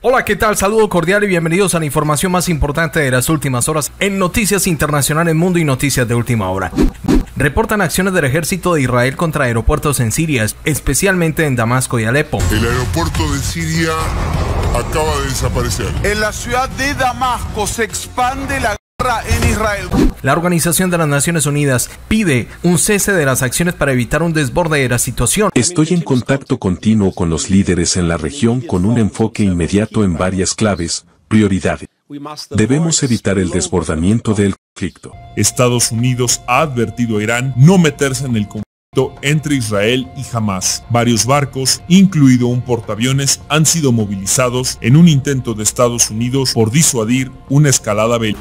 Hola, ¿qué tal? Saludo cordial y bienvenidos a la información más importante de las últimas horas en Noticias Internacionales Mundo y Noticias de Última Hora. Reportan acciones del ejército de Israel contra aeropuertos en Siria, especialmente en Damasco y Alepo. El aeropuerto de Siria acaba de desaparecer. En la ciudad de Damasco se expande la la Organización de las Naciones Unidas pide un cese de las acciones para evitar un desborde de la situación. Estoy en contacto continuo con los líderes en la región con un enfoque inmediato en varias claves, prioridades. Debemos evitar el desbordamiento del conflicto. Estados Unidos ha advertido a Irán no meterse en el conflicto entre Israel y Hamas. Varios barcos, incluido un portaaviones, han sido movilizados en un intento de Estados Unidos por disuadir una escalada bélica.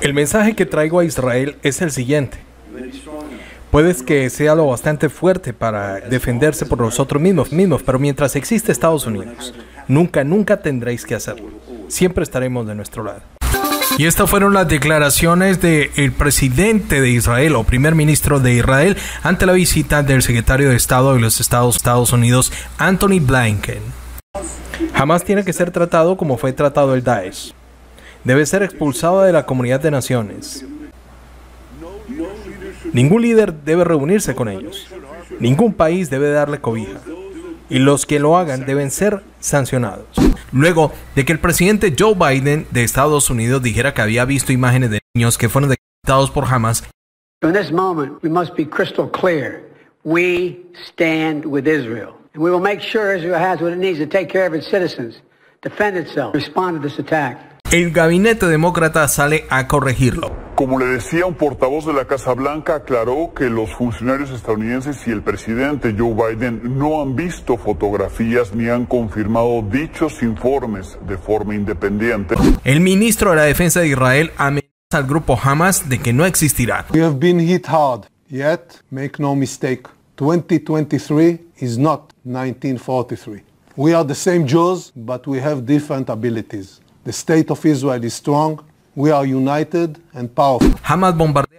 El mensaje que traigo a Israel es el siguiente. Puedes que sea lo bastante fuerte para defenderse por nosotros mismos, mismos, pero mientras existe Estados Unidos, nunca, nunca tendréis que hacerlo. Siempre estaremos de nuestro lado. Y estas fueron las declaraciones del el presidente de Israel o primer ministro de Israel ante la visita del secretario de Estado de los Estados, Estados Unidos, Anthony Blinken. Jamás tiene que ser tratado como fue tratado el Daesh debe ser expulsada de la comunidad de naciones. Ningún líder debe reunirse con ellos. Ningún país debe darle cobija. Y los que lo hagan deben ser sancionados. Luego de que el presidente Joe Biden de Estados Unidos dijera que había visto imágenes de niños que fueron decapitados por Hamas, we stand with Israel. we will make sure Israel has what it needs to take care of its citizens, defend itself, respond to el gabinete demócrata sale a corregirlo. Como le decía, un portavoz de la Casa Blanca aclaró que los funcionarios estadounidenses y el presidente Joe Biden no han visto fotografías ni han confirmado dichos informes de forma independiente. El ministro de la Defensa de Israel amenaza al grupo Hamas de que no existirá. We have been hit hard, yet make no mistake, 2023 is not 1943. We are the same Jews, but we have different abilities. The state of Israel is strong. We are united and powerful.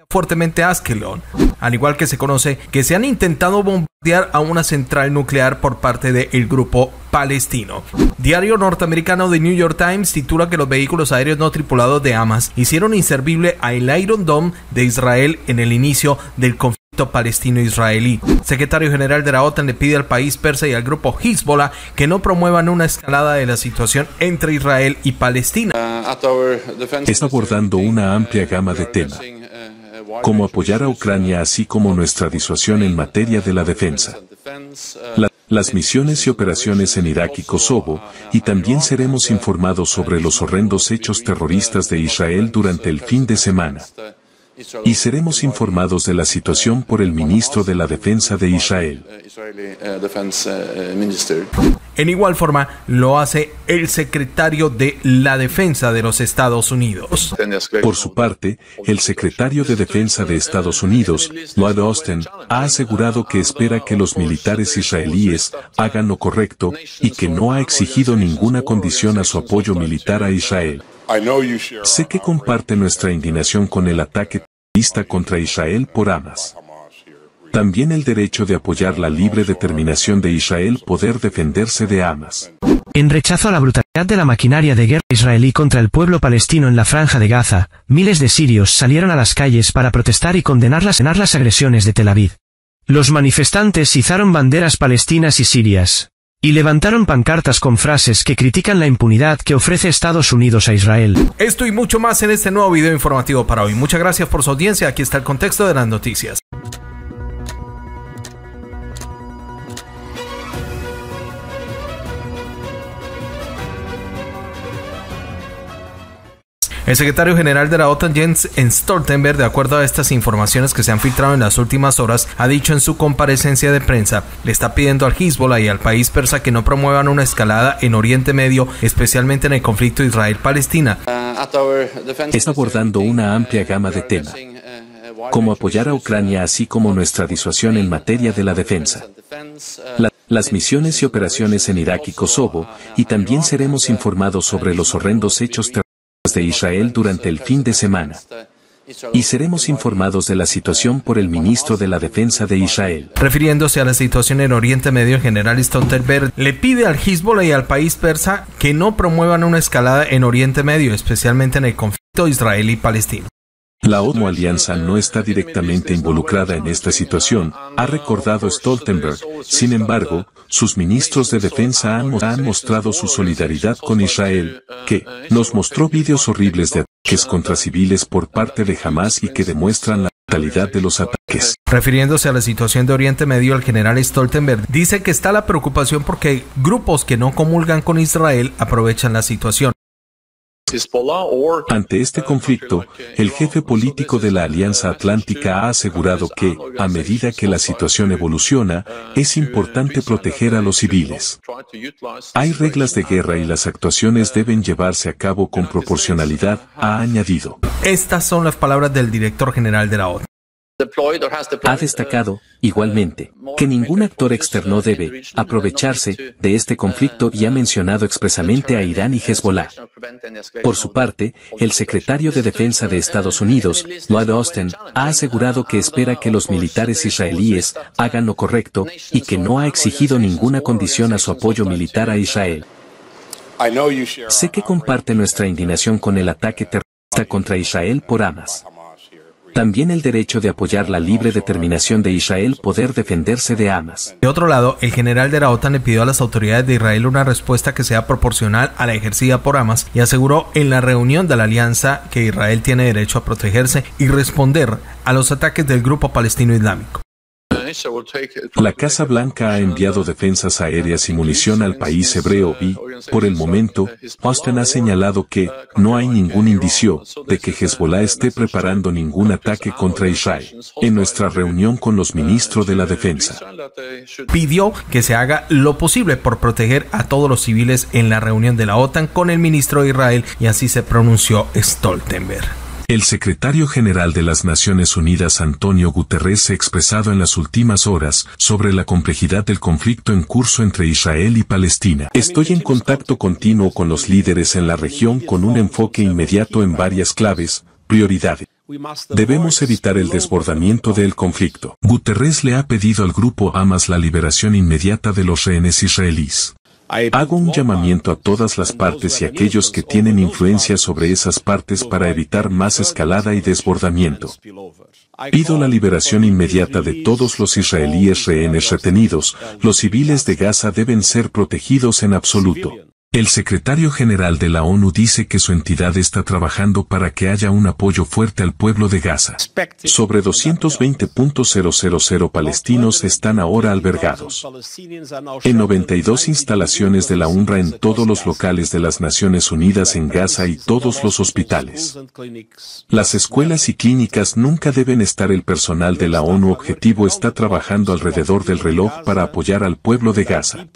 fuertemente Askelon, al igual que se conoce que se han intentado bombardear a una central nuclear por parte del grupo palestino. Diario norteamericano The New York Times titula que los vehículos aéreos no tripulados de Hamas hicieron inservible a el Iron Dome de Israel en el inicio del conflicto palestino-israelí. Secretario General de la OTAN le pide al país persa y al grupo Hezbollah que no promuevan una escalada de la situación entre Israel y Palestina. Uh, Está abordando una amplia gama de temas como apoyar a Ucrania así como nuestra disuasión en materia de la defensa. las misiones y operaciones en Irak y Kosovo, y también seremos informados sobre los horrendos hechos terroristas de Israel durante el fin de semana y seremos informados de la situación por el ministro de la Defensa de Israel. Eh, eh, en igual forma, lo hace el secretario de la Defensa de los Estados Unidos. Por su parte, el secretario de Defensa de Estados Unidos, Lloyd Austin, ha asegurado que espera que los militares israelíes hagan lo correcto y que no ha exigido ninguna condición a su apoyo militar a Israel. Sé que comparte nuestra indignación con el ataque terrorista contra Israel por Hamas. También el derecho de apoyar la libre determinación de Israel poder defenderse de Hamas. En rechazo a la brutalidad de la maquinaria de guerra israelí contra el pueblo palestino en la franja de Gaza, miles de sirios salieron a las calles para protestar y condenar las, las agresiones de Tel Aviv. Los manifestantes izaron banderas palestinas y sirias, y levantaron pancartas con frases que critican la impunidad que ofrece Estados Unidos a Israel. Esto y mucho más en este nuevo video informativo para hoy. Muchas gracias por su audiencia. Aquí está el contexto de las noticias. El secretario general de la OTAN, Jens Stoltenberg, de acuerdo a estas informaciones que se han filtrado en las últimas horas, ha dicho en su comparecencia de prensa, le está pidiendo al Hezbollah y al país persa que no promuevan una escalada en Oriente Medio, especialmente en el conflicto Israel-Palestina. Está abordando una amplia gama de temas como apoyar a Ucrania así como nuestra disuasión en materia de la defensa. las misiones y operaciones en Irak y Kosovo, y también seremos informados sobre los horrendos hechos terroristas de Israel durante el fin de semana. Y seremos informados de la situación por el ministro de la Defensa de Israel. Refiriéndose a la situación en Oriente Medio, el general Stoltenberg le pide al Hezbollah y al país persa que no promuevan una escalada en Oriente Medio, especialmente en el conflicto israelí-palestino. La ONU Alianza no está directamente involucrada en esta situación, ha recordado Stoltenberg. Sin embargo, sus ministros de defensa han, mostrado su solidaridad con Israel, que nos mostró vídeos horribles de ataques contra civiles por parte de Hamas y que demuestran la brutalidad de los ataques. Refiriéndose a la situación de Oriente Medio, el general Stoltenberg dice que está la preocupación porque grupos que no comulgan con Israel aprovechan la situación. Ante este conflicto, el jefe político de la Alianza Atlántica ha asegurado que, a medida que la situación evoluciona, es importante proteger a los civiles. Hay reglas de guerra y las actuaciones deben llevarse a cabo con proporcionalidad, ha añadido. Estas son las palabras del director general de la OTAN. Ha destacado, igualmente, uh, que ningún actor externo debe aprovecharse de este uh, conflicto y ha mencionado expresamente a Irán y Hezbollah. Por su parte, el secretario de Defensa de Estados Unidos, Lloyd Austin, ha asegurado que espera que los militares israelíes hagan lo correcto y que no ha exigido ninguna condición a su apoyo militar a Israel. Sé que comparte nuestra indignación con el ataque terrorista contra Israel por Hamas. También el derecho de apoyar la libre determinación de Israel poder defenderse de Hamas. De otro lado, el general de la OTAN le pidió a las autoridades de Israel una respuesta que sea proporcional a la ejercida por Hamas y aseguró en la reunión de la alianza que Israel tiene derecho a protegerse y responder a los ataques del grupo palestino islámico. La Casa Blanca ha enviado defensas aéreas y munición al país hebreo y, por el momento, Austin ha señalado que no hay ningún indicio de que Hezbollah esté preparando ningún ataque contra Israel. En nuestra reunión con los ministros de la defensa, pidió que se haga lo posible por proteger a todos los civiles en la reunión de la OTAN con el ministro de Israel y así se pronunció Stoltenberg. El secretario general de las Naciones Unidas Antonio Guterres se ha expresado en las últimas horas sobre la complejidad del conflicto en curso entre Israel y Palestina. Estoy en contacto continuo con los líderes en la región con un enfoque inmediato en varias claves, prioridades. Debemos evitar el desbordamiento del conflicto. Guterres le ha pedido al grupo Hamas la liberación inmediata de los rehenes israelíes. Hago un llamamiento a todas las partes y aquellos que tienen influencia sobre esas partes para evitar más escalada y desbordamiento. Pido la liberación inmediata de todos los israelíes rehenes retenidos, los civiles de Gaza deben ser protegidos en absoluto. El secretario general de la ONU dice que su entidad está trabajando para que haya un apoyo fuerte al pueblo de Gaza. Sobre 220.000 palestinos están ahora albergados en 92 instalaciones de la UNRWA en todos los locales de las Naciones Unidas en Gaza y todos los hospitales. Las escuelas y clínicas nunca deben estar el personal de la ONU objetivo está trabajando alrededor del reloj para apoyar al pueblo de Gaza.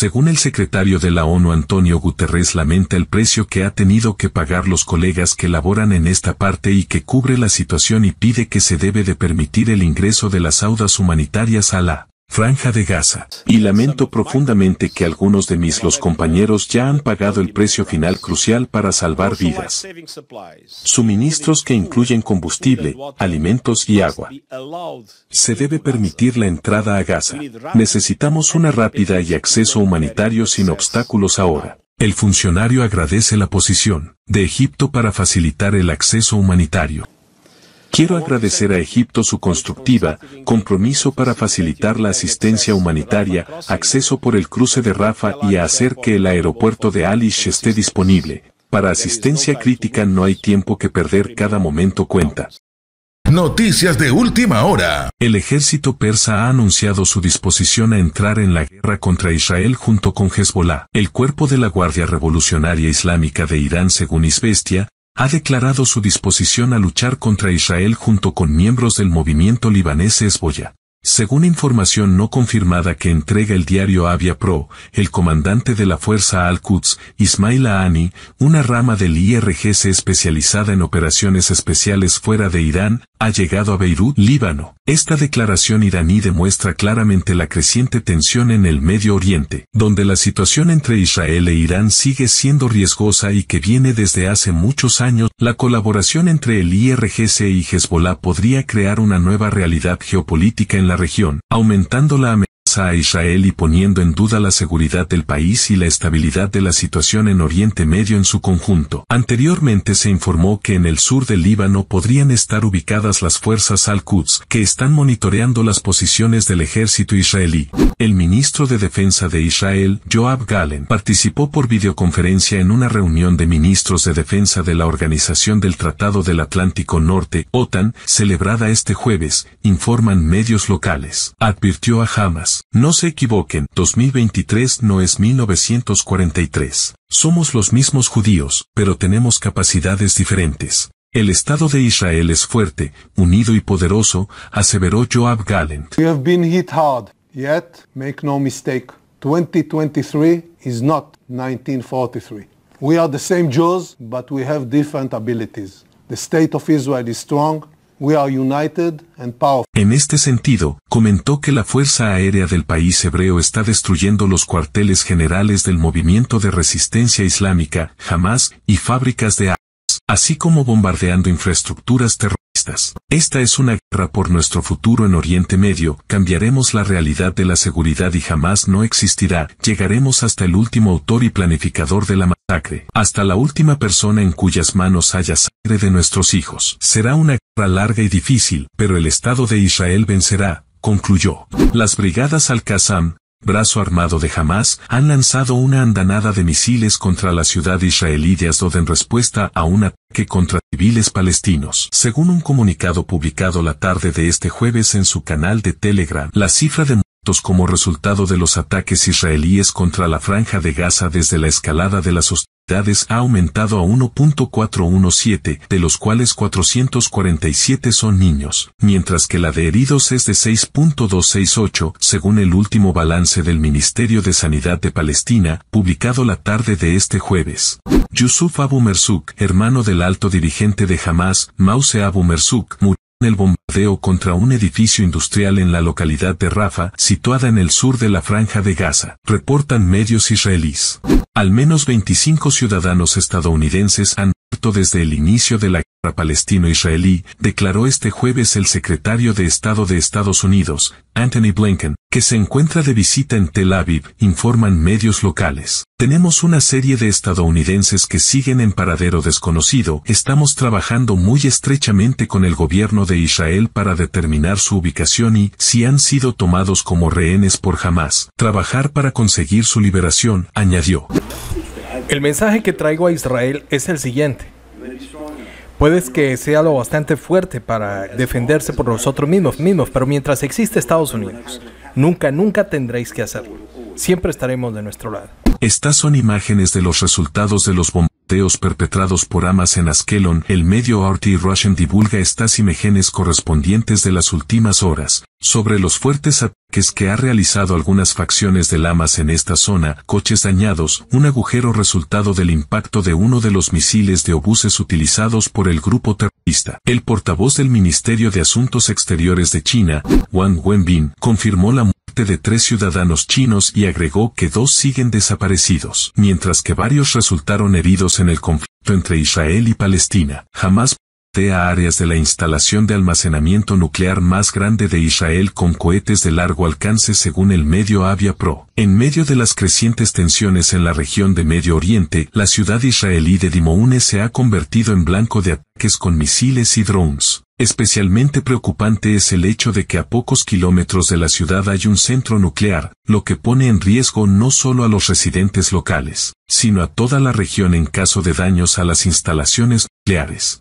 Según el secretario de la ONU Antonio Guterres lamenta el precio que ha tenido que pagar los colegas que laboran en esta parte y que cubre la situación y pide que se debe de permitir el ingreso de las audas humanitarias a la Franja de Gaza. Y lamento profundamente que algunos de mis los compañeros ya han pagado el precio final crucial para salvar vidas. Suministros que incluyen combustible, alimentos y agua. Se debe permitir la entrada a Gaza. Necesitamos una rápida y acceso humanitario sin obstáculos ahora. El funcionario agradece la posición de Egipto para facilitar el acceso humanitario. Quiero agradecer a Egipto su constructiva compromiso para facilitar la asistencia humanitaria, acceso por el cruce de Rafa y a hacer que el aeropuerto de Alish esté disponible. Para asistencia crítica no hay tiempo que perder, cada momento cuenta. Noticias de última hora. El ejército persa ha anunciado su disposición a entrar en la guerra contra Israel junto con Hezbollah. El cuerpo de la Guardia Revolucionaria Islámica de Irán, según Isbestia, ha declarado su disposición a luchar contra Israel junto con miembros del movimiento libanés Hezbollah. Según información no confirmada que entrega el diario Avia Pro, el comandante de la Fuerza Al-Quds, Ismail Ahani, una rama del IRGC especializada en operaciones especiales fuera de Irán, ha llegado a Beirut, Líbano. Esta declaración iraní demuestra claramente la creciente tensión en el Medio Oriente, donde la situación entre Israel e Irán sigue siendo riesgosa y que viene desde hace muchos años. La colaboración entre el IRGC y Hezbollah podría crear una nueva realidad geopolítica en la región, aumentando la amenaza a Israel y poniendo en duda la seguridad del país y la estabilidad de la situación en Oriente Medio en su conjunto. Anteriormente se informó que en el sur del Líbano podrían estar ubicadas las fuerzas al-Quds, que están monitoreando las posiciones del ejército israelí. El ministro de Defensa de Israel, Joab Galen, participó por videoconferencia en una reunión de ministros de defensa de la Organización del Tratado del Atlántico Norte, OTAN, celebrada este jueves, informan medios locales. Advirtió a Hamas no se equivoquen, 2023 no es 1943. Somos los mismos judíos, pero tenemos capacidades diferentes. El Estado de Israel es fuerte, unido y poderoso, aseveró Joab Gallant. We have been hit hard, yet make no mistake, 2023 is not 1943. We are the same Jews, but we have different abilities. The state of Israel is strong, en este sentido, comentó que la Fuerza Aérea del país hebreo está destruyendo los cuarteles generales del movimiento de resistencia islámica, Hamas, y fábricas de armas, así como bombardeando infraestructuras terroristas. Esta es una guerra por nuestro futuro en Oriente Medio, cambiaremos la realidad de la seguridad y jamás no existirá, llegaremos hasta el último autor y planificador de la masacre, hasta la última persona en cuyas manos haya sangre de nuestros hijos. Será una guerra larga y difícil, pero el Estado de Israel vencerá, concluyó. Las brigadas Al-Qassam, brazo armado de Hamas, han lanzado una andanada de misiles contra la ciudad israelí de Asdod en respuesta a un ataque contra civiles palestinos. Según un comunicado publicado la tarde de este jueves en su canal de Telegram, la cifra de muertos como resultado de los ataques israelíes contra la franja de Gaza desde la escalada de la hostilidades ha aumentado a 1.417, de los cuales 447 son niños, mientras que la de heridos es de 6.268, según el último balance del Ministerio de Sanidad de Palestina, publicado la tarde de este jueves. Yusuf Abu Mersuk, hermano del alto dirigente de Hamas, Mause Abu Mersuk, el bombardeo contra un edificio industrial en la localidad de Rafa, situada en el sur de la franja de Gaza, reportan medios israelíes. Al menos 25 ciudadanos estadounidenses han desde el inicio de la guerra palestino-israelí, declaró este jueves el secretario de Estado de Estados Unidos, Anthony Blinken, que se encuentra de visita en Tel Aviv, informan medios locales. Tenemos una serie de estadounidenses que siguen en paradero desconocido, estamos trabajando muy estrechamente con el gobierno de Israel para determinar su ubicación y, si han sido tomados como rehenes por Hamas, trabajar para conseguir su liberación, añadió. El mensaje que traigo a Israel es el siguiente. Puedes que sea lo bastante fuerte para defenderse por nosotros mismos, mismos, pero mientras existe Estados Unidos, nunca, nunca tendréis que hacerlo. Siempre estaremos de nuestro lado. Estas son imágenes de los resultados de los bombardeos perpetrados por amas en Askelon, el medio RT Russian divulga estas imágenes correspondientes de las últimas horas, sobre los fuertes ataques que ha realizado algunas facciones del Hamas en esta zona, coches dañados, un agujero resultado del impacto de uno de los misiles de obuses utilizados por el grupo terrorista. El portavoz del Ministerio de Asuntos Exteriores de China, Wang Wenbin, confirmó la muerte de tres ciudadanos chinos y agregó que dos siguen desaparecidos, mientras que varios resultaron heridos en el conflicto entre Israel y Palestina. Jamás a áreas de la instalación de almacenamiento nuclear más grande de Israel con cohetes de largo alcance según el medio Avia Pro. En medio de las crecientes tensiones en la región de Medio Oriente, la ciudad israelí de Dimoune se ha convertido en blanco de ataques con misiles y drones. Especialmente preocupante es el hecho de que a pocos kilómetros de la ciudad hay un centro nuclear, lo que pone en riesgo no solo a los residentes locales, sino a toda la región en caso de daños a las instalaciones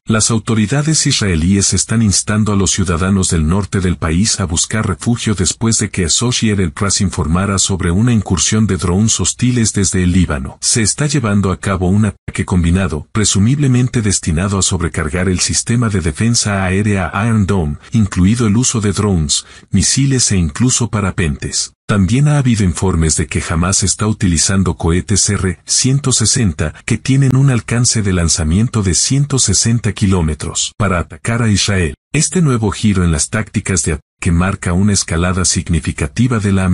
las autoridades israelíes están instando a los ciudadanos del norte del país a buscar refugio después de que Associated Press informara sobre una incursión de drones hostiles desde el Líbano. Se está llevando a cabo un ataque combinado, presumiblemente destinado a sobrecargar el sistema de defensa aérea Iron Dome, incluido el uso de drones, misiles e incluso parapentes. También ha habido informes de que jamás está utilizando cohetes R-160 que tienen un alcance de lanzamiento de 160 kilómetros para atacar a Israel. Este nuevo giro en las tácticas de ataque marca una escalada significativa de la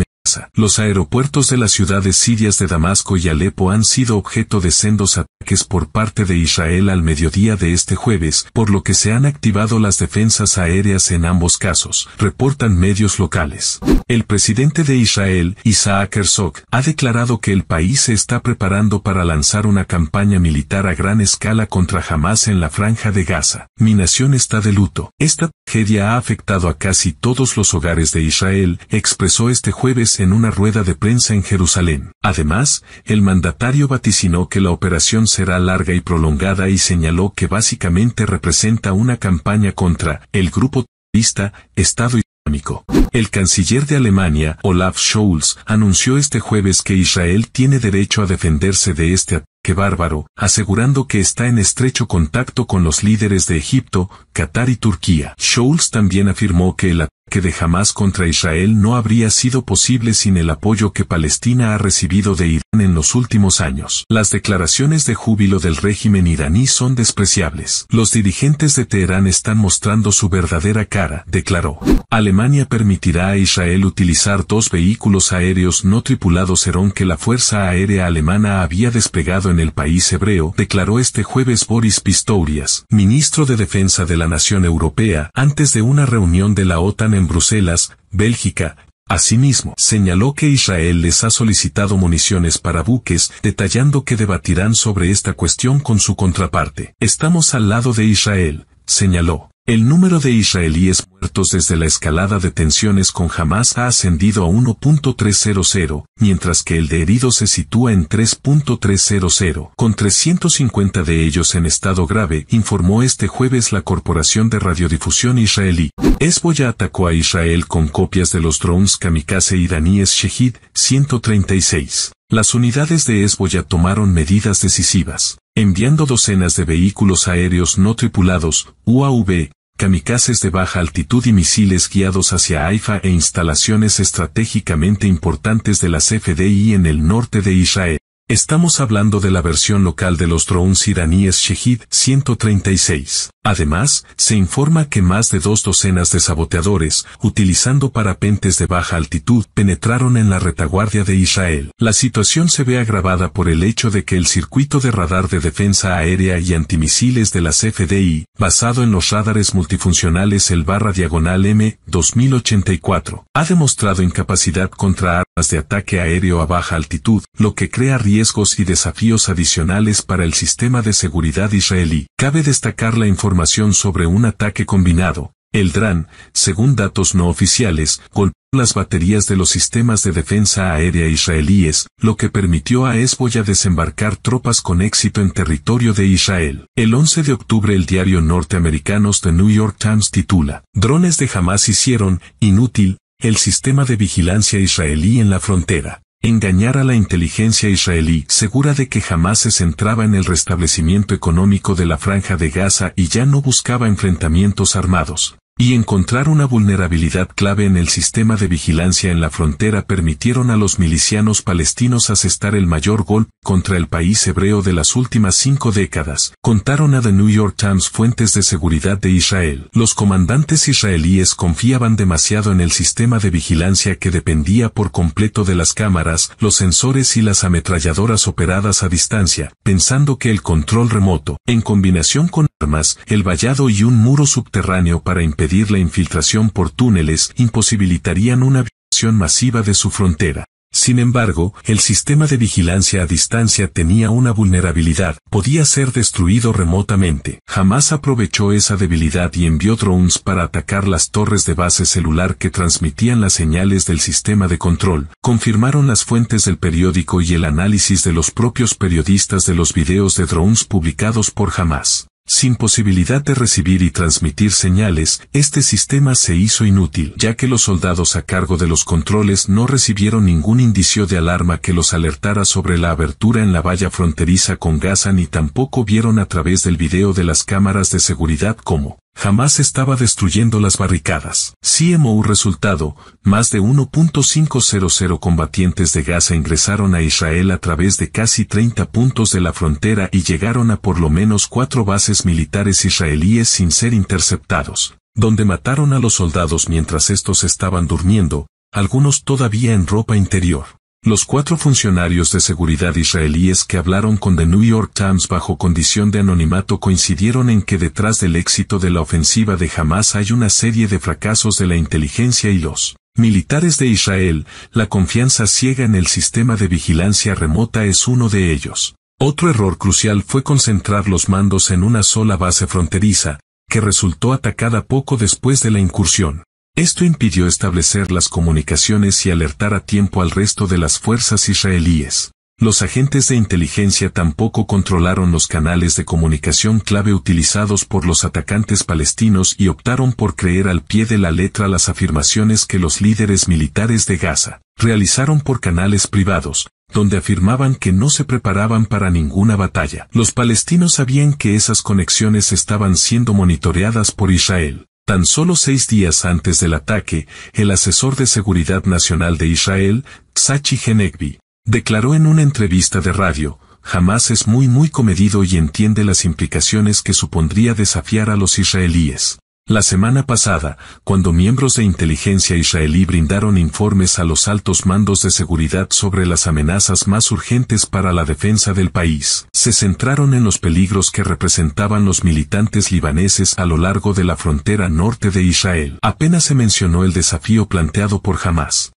los aeropuertos de las ciudades sirias de Damasco y Alepo han sido objeto de sendos ataques por parte de Israel al mediodía de este jueves, por lo que se han activado las defensas aéreas en ambos casos, reportan medios locales. El presidente de Israel, Isaac Herzog, ha declarado que el país se está preparando para lanzar una campaña militar a gran escala contra Hamas en la franja de Gaza. Mi nación está de luto. Esta tragedia ha afectado a casi todos los hogares de Israel, expresó este jueves en una rueda de prensa en Jerusalén. Además, el mandatario vaticinó que la operación será larga y prolongada y señaló que básicamente representa una campaña contra el grupo terrorista Estado Islámico. El canciller de Alemania, Olaf Scholz, anunció este jueves que Israel tiene derecho a defenderse de este ataque que bárbaro, asegurando que está en estrecho contacto con los líderes de Egipto, Qatar y Turquía. Scholz también afirmó que el ataque de Hamas contra Israel no habría sido posible sin el apoyo que Palestina ha recibido de Irán en los últimos años. Las declaraciones de júbilo del régimen iraní son despreciables. Los dirigentes de Teherán están mostrando su verdadera cara, declaró. Alemania permitirá a Israel utilizar dos vehículos aéreos no tripulados serón que la Fuerza Aérea Alemana había desplegado en el país hebreo, declaró este jueves Boris Pistorias, ministro de Defensa de la Nación Europea, antes de una reunión de la OTAN en Bruselas, Bélgica, Asimismo, señaló que Israel les ha solicitado municiones para buques, detallando que debatirán sobre esta cuestión con su contraparte. Estamos al lado de Israel, señaló. El número de israelíes muertos desde la escalada de tensiones con Hamas ha ascendido a 1.300, mientras que el de heridos se sitúa en 3.300, con 350 de ellos en estado grave, informó este jueves la Corporación de Radiodifusión Israelí. Esboya atacó a Israel con copias de los drones kamikaze iraníes Shehid 136. Las unidades de Esboya tomaron medidas decisivas enviando docenas de vehículos aéreos no tripulados, UAV, kamikazes de baja altitud y misiles guiados hacia Haifa e instalaciones estratégicamente importantes de las FDI en el norte de Israel. Estamos hablando de la versión local de los drones iraníes Shehid 136. Además, se informa que más de dos docenas de saboteadores, utilizando parapentes de baja altitud, penetraron en la retaguardia de Israel. La situación se ve agravada por el hecho de que el circuito de radar de defensa aérea y antimisiles de las FDI, basado en los radares multifuncionales el barra diagonal M 2084, ha demostrado incapacidad contra de ataque aéreo a baja altitud, lo que crea riesgos y desafíos adicionales para el sistema de seguridad israelí. Cabe destacar la información sobre un ataque combinado. El DRAN, según datos no oficiales, golpeó las baterías de los sistemas de defensa aérea israelíes, lo que permitió a ya desembarcar tropas con éxito en territorio de Israel. El 11 de octubre el diario norteamericanos The New York Times titula, Drones de jamás hicieron, inútil, el sistema de vigilancia israelí en la frontera, engañar a la inteligencia israelí segura de que jamás se centraba en el restablecimiento económico de la franja de Gaza y ya no buscaba enfrentamientos armados y encontrar una vulnerabilidad clave en el sistema de vigilancia en la frontera permitieron a los milicianos palestinos asestar el mayor golpe contra el país hebreo de las últimas cinco décadas, contaron a The New York Times fuentes de seguridad de Israel. Los comandantes israelíes confiaban demasiado en el sistema de vigilancia que dependía por completo de las cámaras, los sensores y las ametralladoras operadas a distancia, pensando que el control remoto, en combinación con el vallado y un muro subterráneo para impedir la infiltración por túneles imposibilitarían una violación masiva de su frontera. Sin embargo, el sistema de vigilancia a distancia tenía una vulnerabilidad, podía ser destruido remotamente. Jamás aprovechó esa debilidad y envió drones para atacar las torres de base celular que transmitían las señales del sistema de control, confirmaron las fuentes del periódico y el análisis de los propios periodistas de los videos de drones publicados por Hamas. Sin posibilidad de recibir y transmitir señales, este sistema se hizo inútil, ya que los soldados a cargo de los controles no recibieron ningún indicio de alarma que los alertara sobre la abertura en la valla fronteriza con Gaza ni tampoco vieron a través del video de las cámaras de seguridad cómo jamás estaba destruyendo las barricadas. CMO resultado, más de 1.500 combatientes de Gaza ingresaron a Israel a través de casi 30 puntos de la frontera y llegaron a por lo menos cuatro bases militares israelíes sin ser interceptados, donde mataron a los soldados mientras estos estaban durmiendo, algunos todavía en ropa interior. Los cuatro funcionarios de seguridad israelíes que hablaron con The New York Times bajo condición de anonimato coincidieron en que detrás del éxito de la ofensiva de Hamas hay una serie de fracasos de la inteligencia y los militares de Israel, la confianza ciega en el sistema de vigilancia remota es uno de ellos. Otro error crucial fue concentrar los mandos en una sola base fronteriza, que resultó atacada poco después de la incursión. Esto impidió establecer las comunicaciones y alertar a tiempo al resto de las fuerzas israelíes. Los agentes de inteligencia tampoco controlaron los canales de comunicación clave utilizados por los atacantes palestinos y optaron por creer al pie de la letra las afirmaciones que los líderes militares de Gaza realizaron por canales privados, donde afirmaban que no se preparaban para ninguna batalla. Los palestinos sabían que esas conexiones estaban siendo monitoreadas por Israel. Tan solo seis días antes del ataque, el asesor de Seguridad Nacional de Israel, Sachi Genegbi, declaró en una entrevista de radio, jamás es muy muy comedido y entiende las implicaciones que supondría desafiar a los israelíes. La semana pasada, cuando miembros de inteligencia israelí brindaron informes a los altos mandos de seguridad sobre las amenazas más urgentes para la defensa del país, se centraron en los peligros que representaban los militantes libaneses a lo largo de la frontera norte de Israel. Apenas se mencionó el desafío planteado por Hamas.